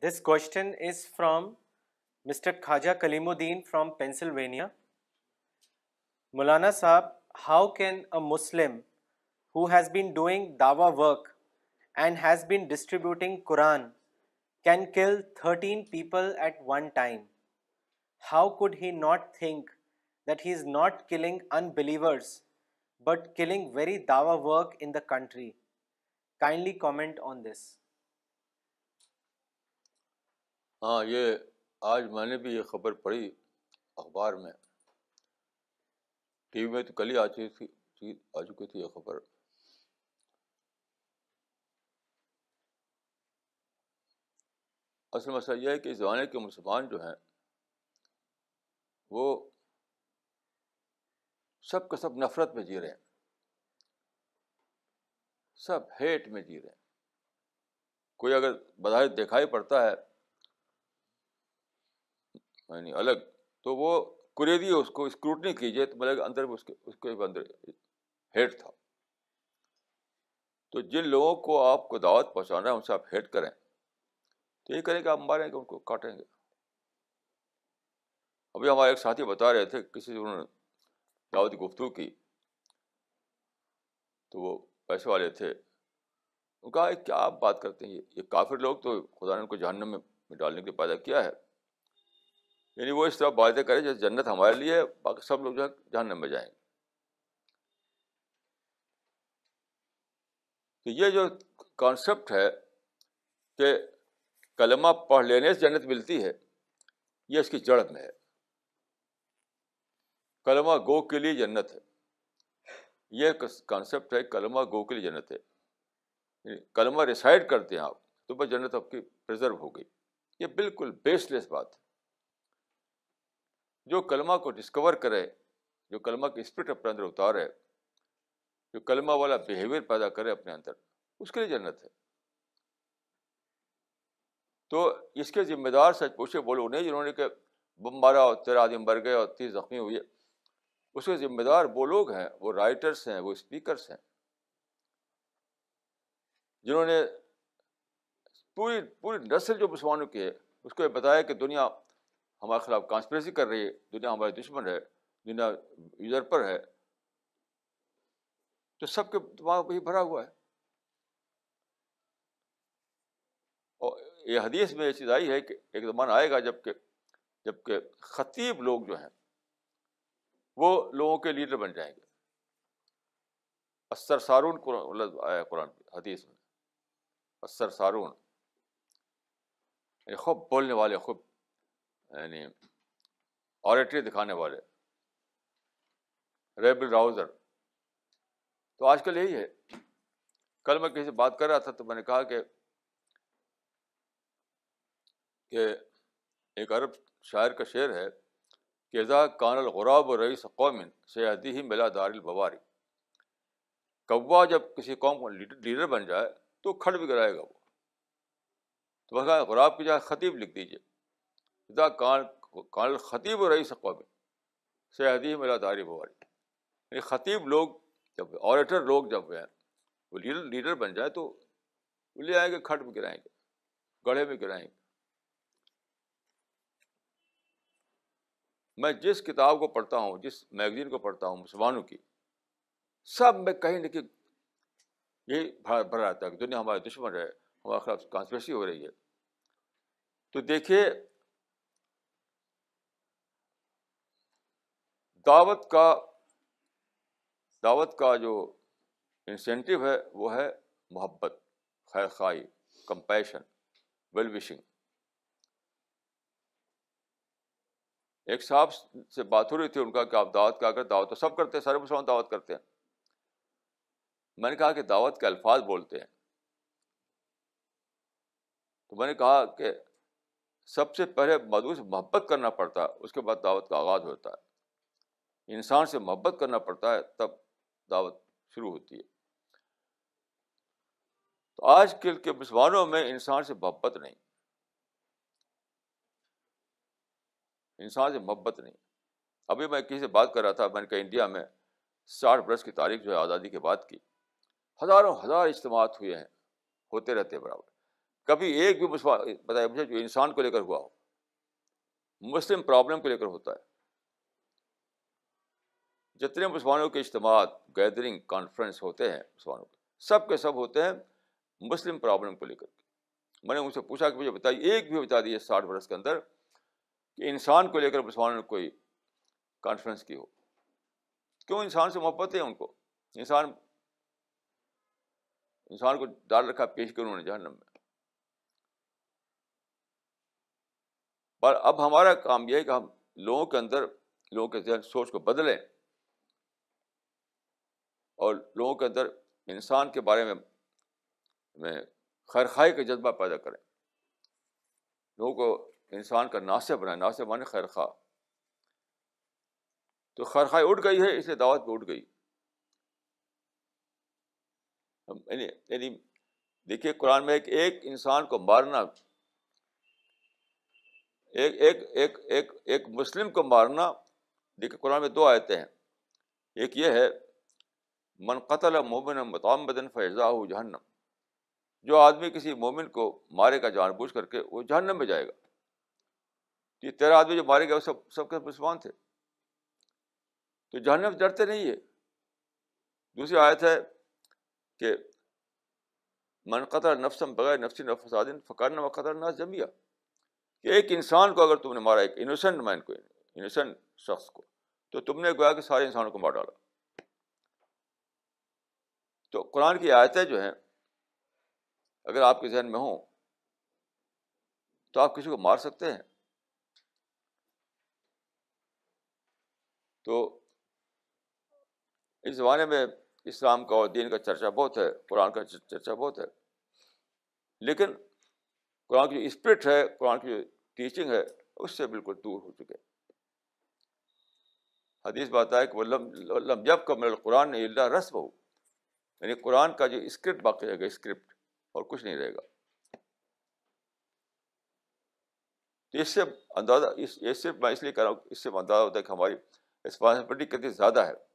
This question is from Mr. Khaja Kalimuddin from Pennsylvania. Mulana Saab, how can a Muslim who has been doing dawa work and has been distributing Quran can kill 13 people at one time? How could he not think that he is not killing unbelievers but killing very dawa work in the country? Kindly comment on this. हाँ ये आज मैंने भी ये खबर पढ़ी अखबार में टीवी में तो कल ही आ चुकी थी आ चुकी थी ये खबर असल मसला यह है कि इस ज़माने के मुसलमान जो हैं वो सब का सब नफ़रत में जी रहे हैं सब हेट में जी रहे हैं कोई अगर बधाई दिखाई पड़ता है यानी अलग तो वो कुरेदी उसको स्क्रूटनी कीजिए तो मतलब अंदर में उसके उसके अंदर हेट था तो जिन लोगों को आपको दावत पहुँचाना है उनसे आप हेट करें तो ये करेंगे आप मारेंगे उनको काटेंगे अभी हमारे एक साथी बता रहे थे किसी से उन्होंने दावत गुफ्तु की तो वो पैसे वाले थे उनका क्या आप बात करते हैं ये ये काफिर लोग तो खुदा ने उनको जहन्नम में डालने के लिए पैदा किया है यानी वो इस तरह वायदे करें जैसे जन्नत हमारे लिए बाकी सब लोग जो है जहन्नम में जाएंगे तो ये जो कॉन्सेप्ट है कि कलमा पढ़ लेने से जन्नत मिलती है ये इसकी जड़ में है कलमा गो के लिए जन्नत है ये कॉन्सेप्ट है कलमा गो के लिए जन्नत है कलमा रिसाइड करते हैं आप तो बस जन्नत आपकी प्रिजर्व हो गई ये बिल्कुल बेसलेस बात है जो कलमा को डिस्कवर करे जो कलमा की स्प्रिट अपने अंदर उतारे जो कलमा वाला बिहेवियर पैदा करे अपने अंदर उसके लिए जन्नत है तो इसके जिम्मेदार सच पूछे बोलो उन्हें जिन्होंने के बम मारा और तेरह आदमी मर गए और तीस जख्मी हुए उसके जिम्मेदार वो लोग हैं वो राइटर्स हैं वो स्पीकर्स हैं जिन्होंने पूरी पूरी नस्ल जो मुसलमानों की है उसको बताया कि दुनिया हमारे खिलाफ कॉन्स्परेसी कर रही है दुनिया हमारे दुश्मन है दुनिया यूजर पर है तो सबके दिमाग वही भरा हुआ है और ये हदीस में ये चीज़ आई है कि एक ज़माना आएगा जबकि जबकि ख़तीब लोग जो हैं वो लोगों के लीडर बन जाएंगे असर सारून कुरान मतलब आया कुरान हदीस में असर सारून खूब बोलने वाले खूब यानी ऑरेटरी दिखाने वाले रेबल राउजर तो आजकल यही है कल मैं किसी से बात कर रहा था तो मैंने कहा कि कि एक अरब शायर का शेर है कि कानल गुराब रईस कौमिन सयादी ही मिला दारिल बवारी कौवा जब किसी कौम का लीडर बन जाए तो खड़ भी गिराएगा वो तो बस गुराब की जगह खतीब लिख दीजिए इदा कान कान ख़तीब रईस कौम सयादी मेरा दारी बवारी यानी ख़तीब लोग जब ऑरेटर लोग जब गए वो लीडर लीडर बन जाए तो वो ले आएंगे खट में गिराएंगे गढ़े में गिराएंगे मैं जिस किताब को पढ़ता हूँ जिस मैगजीन को पढ़ता हूँ मुसलमानों की सब में कहीं ना कहीं ये भरा भरा रहता है कि दुनिया हमारे दुश्मन है हमारे खिलाफ कॉन्स्परेसी हो रही है तो देखिए दावत का दावत का जो इंसेंटिव है वो है मोहब्बत खैर खाई कंपैशन वेल विशिंग एक साहब से बात हो रही थी उनका कि आप दावत क्या कर दावत तो सब करते हैं सारे मुसलमान दावत करते हैं मैंने कहा कि दावत के अल्फाज बोलते हैं तो मैंने कहा कि सबसे पहले मधु से मोहब्बत करना पड़ता है उसके बाद दावत का आगाज़ होता है इंसान से मोहब्बत करना पड़ता है तब दावत शुरू होती है तो आजकल के मुसलमानों में इंसान से मोहब्बत नहीं इंसान से मोहब्बत नहीं अभी मैं किसी से बात कर रहा था मैंने कहा इंडिया में साठ बरस की तारीख जो है आज़ादी के बाद की हज़ारों हज़ार इज्तम हुए हैं होते रहते हैं बराबर कभी एक भी मुसलमान बताया मुझे जो इंसान को लेकर हुआ हो मुस्लिम प्रॉब्लम को लेकर होता है जितने मुसलमानों के इज्तम गैदरिंग कॉन्फ्रेंस होते हैं मुसलमानों के सब के सब होते हैं मुस्लिम प्रॉब्लम को लेकर मैंने उनसे पूछा कि मुझे बताइए एक भी बता दिए साठ बरस के अंदर कि इंसान को लेकर मुसलमानों ने कोई कॉन्फ्रेंस की हो क्यों इंसान से मोहब्बत है उनको इंसान इंसान को डाल रखा पेश कर उन्होंने जहनम में पर अब हमारा काम यह है कि हम लोगों के अंदर लोगों के जहन सोच को बदलें और लोगों के अंदर इंसान के बारे में में खैरखाई का जज्बा पैदा करें लोगों को इंसान का नासे बनाए नासे माने खैरखा तो खैरखाई उठ गई है इसलिए दावत पर उठ गई यानी देखिए कुरान में एक एक इंसान को मारना एक एक एक एक एक मुस्लिम को मारना देखिए कुरान में दो आयतें हैं एक ये है मन कतल मोमिन मतम फ़ैज़ा हो जहन्नम जो आदमी किसी मोमिन को मारेगा जानबूझ करके वो जहन्नम में जाएगा ये तेरह आदमी जो मारे गए वो सब सबके मुसमान थे तो जहन्नम डरते नहीं है दूसरी आयत है कि मन कतर नफसम बगैर नफसी नफसादिन फ़कान वक़तर ना जमिया कि एक इंसान को अगर तुमने मारा एक इनोसेंट मैन को इनोसेंट शख्स को तो तुमने गोया कि सारे इंसानों को मार डाला तो कुरान की आयतें जो हैं अगर आपके जहन में हों तो आप किसी को मार सकते हैं तो इस ज़माने में इस्लाम का और दीन का चर्चा बहुत है कुरान का चर्चा बहुत है लेकिन कुरान की जो स्पिरिट है कुरान की जो टीचिंग है उससे बिल्कुल दूर हो चुके हदीस बात है कि वल्लम वल्लम जब कमल कुरान रस्म हो यानी कुरान का जो स्क्रिप्ट बाकी रहेगा स्क्रिप्ट और कुछ नहीं रहेगा तो इससे अंदाज़ा इस ये सिर्फ मैं इसलिए कह रहा हूँ इससे अंदाज़ा होता है कि हमारी रिस्पॉन्सिबिलिटी कितनी ज़्यादा है